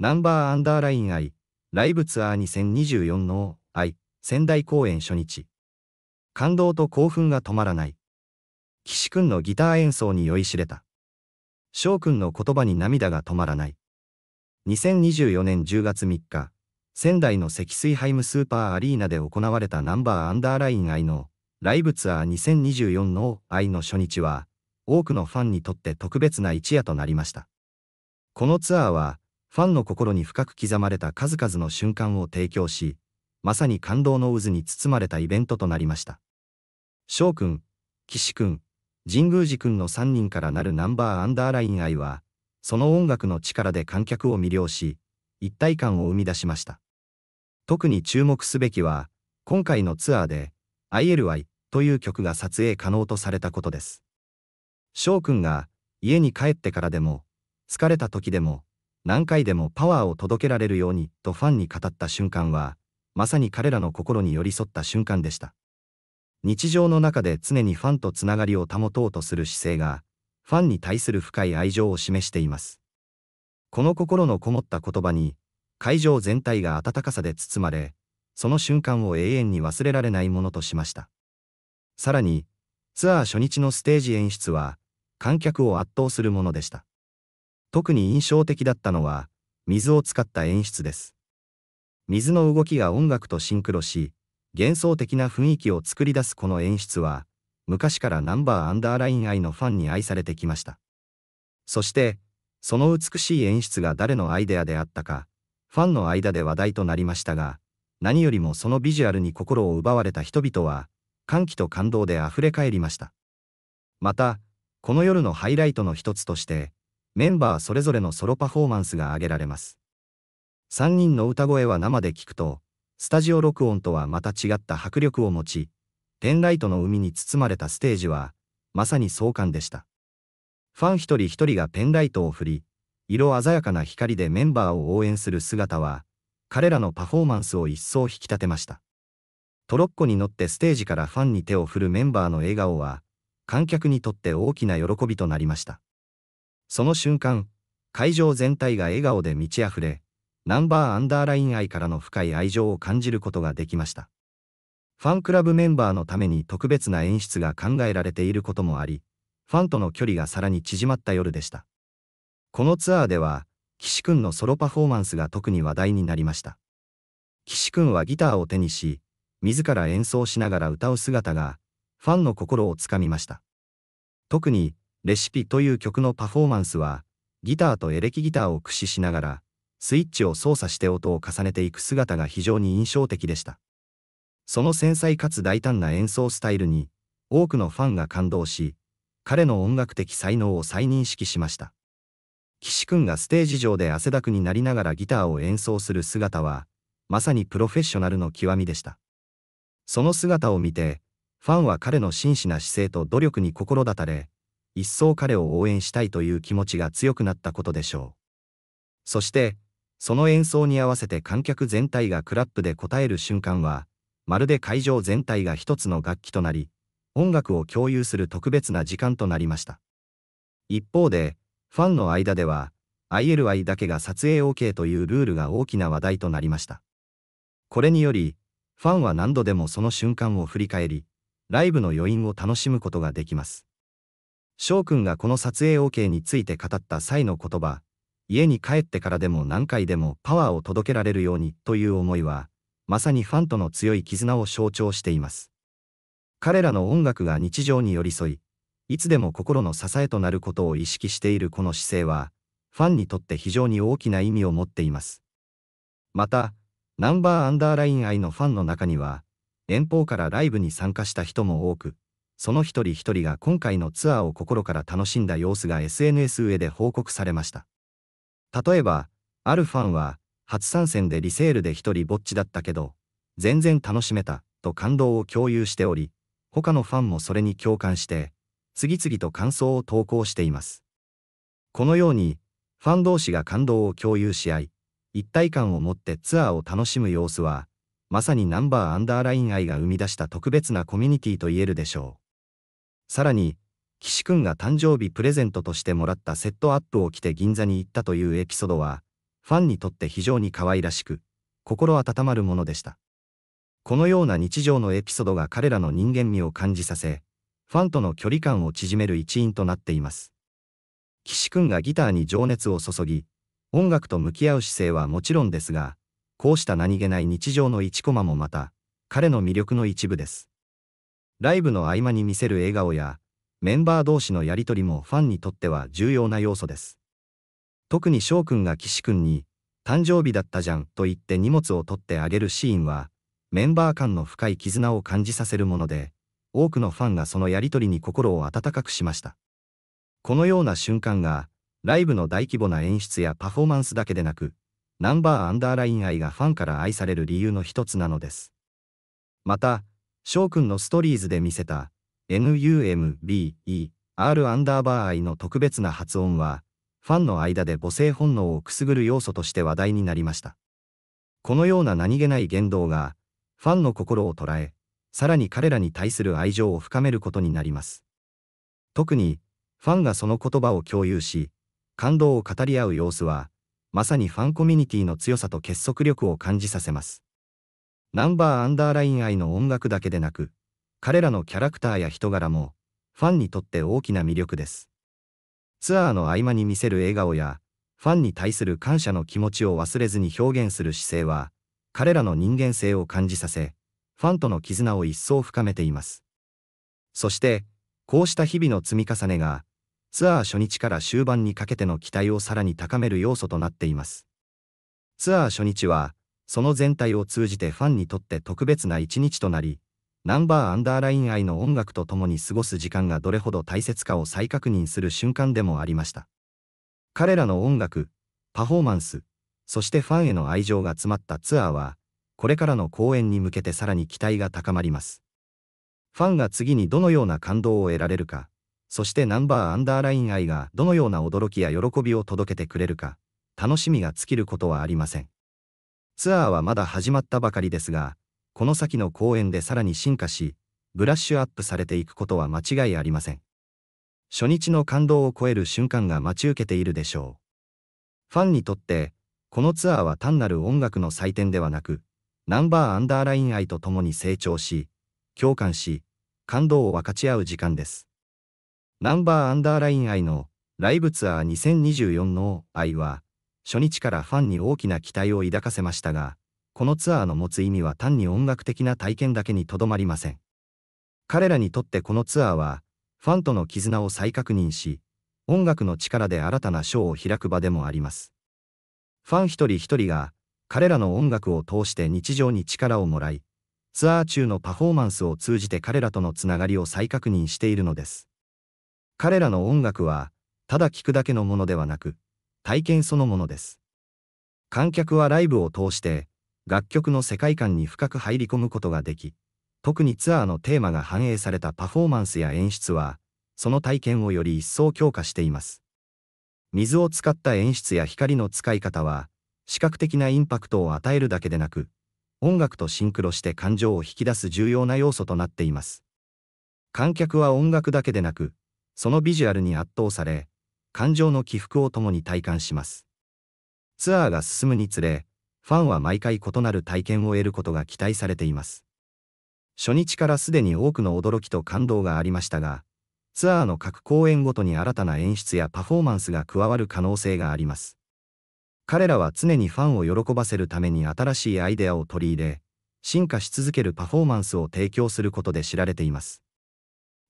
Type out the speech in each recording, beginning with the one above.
ナンバーアンダーライン I、ライブツアー2024の I、仙台公演初日。感動と興奮が止まらない。岸くんのギター演奏に酔いしれた。翔くんの言葉に涙が止まらない。2024年10月3日、仙台の積水ハイムスーパーアリーナで行われたナンバーアンダーライン I のライブツアー2024の I の初日は、多くのファンにとって特別な一夜となりました。このツアーは、ファンの心に深く刻まれた数々の瞬間を提供し、まさに感動の渦に包まれたイベントとなりました。翔くん、岸くん、神宮寺くんの3人からなるナンバーアンダーライン愛は、その音楽の力で観客を魅了し、一体感を生み出しました。特に注目すべきは、今回のツアーで、ILY という曲が撮影可能とされたことです。翔くんが家に帰ってからでも、疲れた時でも、何回でもパワーを届けられるようにとファンに語った瞬間は、まさに彼らの心に寄り添った瞬間でした。日常の中で常にファンとつながりを保とうとする姿勢が、ファンに対する深い愛情を示しています。この心のこもった言葉に、会場全体が温かさで包まれ、その瞬間を永遠に忘れられないものとしました。さらに、ツアー初日のステージ演出は、観客を圧倒するものでした。特に印象的だったのは、水を使った演出です。水の動きが音楽とシンクロし、幻想的な雰囲気を作り出すこの演出は、昔からナンバーアンダーライン愛のファンに愛されてきました。そして、その美しい演出が誰のアイデアであったか、ファンの間で話題となりましたが、何よりもそのビジュアルに心を奪われた人々は、歓喜と感動であふれ返りました。また、この夜のハイライトの一つとして、メンバーそれぞれのソロパフォーマンスが挙げられます。3人の歌声は生で聴くと、スタジオ録音とはまた違った迫力を持ち、ペンライトの海に包まれたステージは、まさに壮観でした。ファン一人一人がペンライトを振り、色鮮やかな光でメンバーを応援する姿は、彼らのパフォーマンスを一層引き立てました。トロッコに乗ってステージからファンに手を振るメンバーの笑顔は、観客にとって大きな喜びとなりました。その瞬間、会場全体が笑顔で満ち溢れ、ナンバーアンダーライン愛からの深い愛情を感じることができました。ファンクラブメンバーのために特別な演出が考えられていることもあり、ファンとの距離がさらに縮まった夜でした。このツアーでは、岸くんのソロパフォーマンスが特に話題になりました。岸くんはギターを手にし、自ら演奏しながら歌う姿が、ファンの心をつかみました。特に、レシピという曲のパフォーマンスは、ギターとエレキギターを駆使しながら、スイッチを操作して音を重ねていく姿が非常に印象的でした。その繊細かつ大胆な演奏スタイルに、多くのファンが感動し、彼の音楽的才能を再認識しました。岸くんがステージ上で汗だくになりながらギターを演奏する姿は、まさにプロフェッショナルの極みでした。その姿を見て、ファンは彼の真摯な姿勢と努力に心立たれ、一層彼を応援したいという気持ちが強くなったことでしょう。そして、その演奏に合わせて観客全体がクラップで応える瞬間は、まるで会場全体が一つの楽器となり、音楽を共有する特別な時間となりました。一方で、ファンの間では、ILI だけが撮影 OK というルールが大きな話題となりました。これにより、ファンは何度でもその瞬間を振り返り、ライブの余韻を楽しむことができます。翔くんがこの撮影 OK について語った際の言葉、家に帰ってからでも何回でもパワーを届けられるようにという思いは、まさにファンとの強い絆を象徴しています。彼らの音楽が日常に寄り添い、いつでも心の支えとなることを意識しているこの姿勢は、ファンにとって非常に大きな意味を持っています。また、ナンバーアンダーライン愛のファンの中には、遠方からライブに参加した人も多く、その一人一人が今回のツアーを心から楽しんだ様子が SNS 上で報告されました。例えば、あるファンは、初参戦でリセールで一人ぼっちだったけど、全然楽しめた、と感動を共有しており、他のファンもそれに共感して、次々と感想を投稿しています。このように、ファン同士が感動を共有し合い、一体感を持ってツアーを楽しむ様子は、まさにナンバーアンダーライン愛が生み出した特別なコミュニティと言えるでしょう。さらに、岸くんが誕生日プレゼントとしてもらったセットアップを着て銀座に行ったというエピソードは、ファンにとって非常に可愛らしく、心温まるものでした。このような日常のエピソードが彼らの人間味を感じさせ、ファンとの距離感を縮める一因となっています。岸くんがギターに情熱を注ぎ、音楽と向き合う姿勢はもちろんですが、こうした何気ない日常の一コマもまた、彼の魅力の一部です。ライブの合間に見せる笑顔や、メンバー同士のやりとりもファンにとっては重要な要素です。特に翔くんが岸くんに、誕生日だったじゃんと言って荷物を取ってあげるシーンは、メンバー間の深い絆を感じさせるもので、多くのファンがそのやりとりに心を温かくしました。このような瞬間が、ライブの大規模な演出やパフォーマンスだけでなく、ナンバーアンダーライン愛がファンから愛される理由の一つなのです。また、翔くんのストリーズで見せた NUMBER アンダーバー愛の特別な発音は、ファンの間で母性本能をくすぐる要素として話題になりました。このような何気ない言動が、ファンの心を捉え、さらに彼らに対する愛情を深めることになります。特に、ファンがその言葉を共有し、感動を語り合う様子は、まさにファンコミュニティの強さと結束力を感じさせます。ナンバーアンダーライン愛の音楽だけでなく、彼らのキャラクターや人柄も、ファンにとって大きな魅力です。ツアーの合間に見せる笑顔や、ファンに対する感謝の気持ちを忘れずに表現する姿勢は、彼らの人間性を感じさせ、ファンとの絆を一層深めています。そして、こうした日々の積み重ねが、ツアー初日から終盤にかけての期待をさらに高める要素となっています。ツアー初日は、その全体を通じてファンにとって特別な一日となり、ナンバーアンダーライン愛の音楽と共に過ごす時間がどれほど大切かを再確認する瞬間でもありました。彼らの音楽、パフォーマンス、そしてファンへの愛情が詰まったツアーは、これからの公演に向けてさらに期待が高まります。ファンが次にどのような感動を得られるか、そしてナンバーアンダーライン愛がどのような驚きや喜びを届けてくれるか、楽しみが尽きることはありません。ツアーはまだ始まったばかりですが、この先の公演でさらに進化し、ブラッシュアップされていくことは間違いありません。初日の感動を超える瞬間が待ち受けているでしょう。ファンにとって、このツアーは単なる音楽の祭典ではなく、ナンバーアンダーライン愛とともに成長し、共感し、感動を分かち合う時間です。ナンバーアンダーライン愛のライブツアー2024の愛は、初日からファンに大きな期待を抱かせましたが、このツアーの持つ意味は単に音楽的な体験だけにとどまりません。彼らにとってこのツアーは、ファンとの絆を再確認し、音楽の力で新たなショーを開く場でもあります。ファン一人一人が、彼らの音楽を通して日常に力をもらい、ツアー中のパフォーマンスを通じて彼らとのつながりを再確認しているのです。彼らの音楽は、ただ聴くだけのものではなく、体験そのものです。観客はライブを通して楽曲の世界観に深く入り込むことができ、特にツアーのテーマが反映されたパフォーマンスや演出は、その体験をより一層強化しています。水を使った演出や光の使い方は、視覚的なインパクトを与えるだけでなく、音楽とシンクロして感情を引き出す重要な要素となっています。観客は音楽だけでなく、そのビジュアルに圧倒され、感情の起伏を共に体感します。ツアーが進むにつれ、ファンは毎回異なる体験を得ることが期待されています。初日からすでに多くの驚きと感動がありましたが、ツアーの各公演ごとに新たな演出やパフォーマンスが加わる可能性があります。彼らは常にファンを喜ばせるために新しいアイデアを取り入れ、進化し続けるパフォーマンスを提供することで知られています。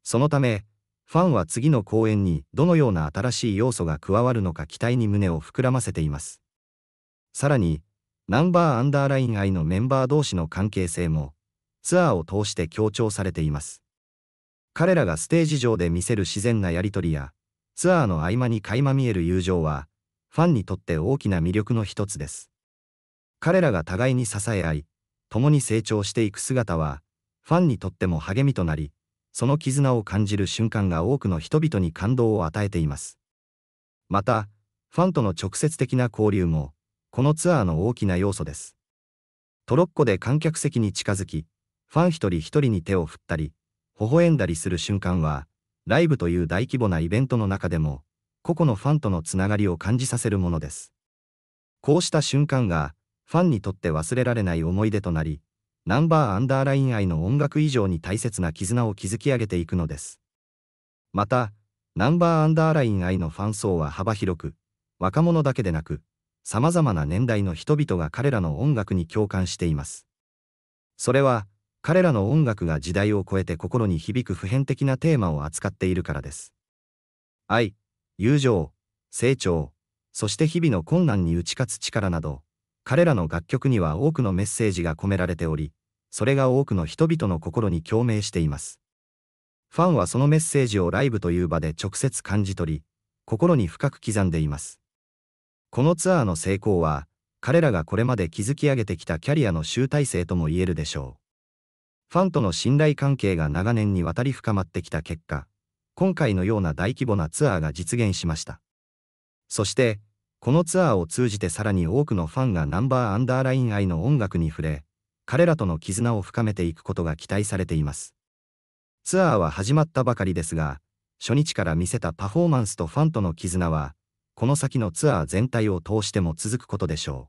そのため、ファンは次の公演にどのような新しい要素が加わるのか期待に胸を膨らませています。さらに、ナンバーアンダーライン愛のメンバー同士の関係性も、ツアーを通して強調されています。彼らがステージ上で見せる自然なやりとりや、ツアーの合間に垣間見える友情は、ファンにとって大きな魅力の一つです。彼らが互いに支え合い、共に成長していく姿は、ファンにとっても励みとなり、その絆を感じる瞬間が多くの人々に感動を与えています。また、ファンとの直接的な交流も、このツアーの大きな要素です。トロッコで観客席に近づき、ファン一人一人に手を振ったり、微笑んだりする瞬間は、ライブという大規模なイベントの中でも、個々のファンとのつながりを感じさせるものです。こうした瞬間が、ファンにとって忘れられない思い出となり、ナンバーアンダーライン愛の音楽以上に大切な絆を築き上げていくのです。また、ナンバーアンダーライン愛のファン層は幅広く、若者だけでなく、様々な年代の人々が彼らの音楽に共感しています。それは、彼らの音楽が時代を超えて心に響く普遍的なテーマを扱っているからです。愛、友情、成長、そして日々の困難に打ち勝つ力など、彼らの楽曲には多くのメッセージが込められており、それが多くの人々の心に共鳴しています。ファンはそのメッセージをライブという場で直接感じ取り、心に深く刻んでいます。このツアーの成功は、彼らがこれまで築き上げてきたキャリアの集大成とも言えるでしょう。ファンとの信頼関係が長年にわたり深まってきた結果、今回のような大規模なツアーが実現しました。そして、このツアーを通じてさらに多くのファンがナンバーアンダーライン愛の音楽に触れ、彼らとの絆を深めていくことが期待されています。ツアーは始まったばかりですが、初日から見せたパフォーマンスとファンとの絆は、この先のツアー全体を通しても続くことでしょう。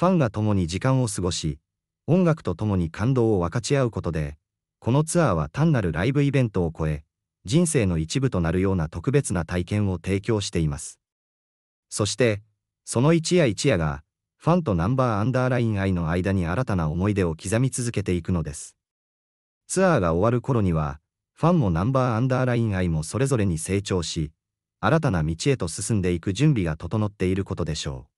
ファンが共に時間を過ごし、音楽と共に感動を分かち合うことで、このツアーは単なるライブイベントを超え、人生の一部となるような特別な体験を提供しています。そして、その一夜一夜が、ファンとナンバーアンダーライン愛の間に新たな思い出を刻み続けていくのです。ツアーが終わる頃には、ファンもナンバーアンダーライン愛もそれぞれに成長し、新たな道へと進んでいく準備が整っていることでしょう。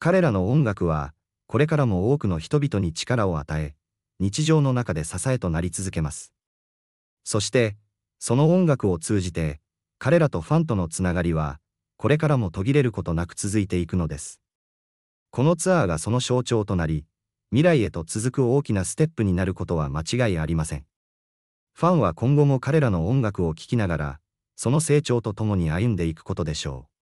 彼らの音楽は、これからも多くの人々に力を与え、日常の中で支えとなり続けます。そして、その音楽を通じて、彼らとファンとのつながりは、これからも途切れることなく続いていくのです。このツアーがその象徴となり、未来へと続く大きなステップになることは間違いありません。ファンは今後も彼らの音楽を聴きながら、その成長とともに歩んでいくことでしょう。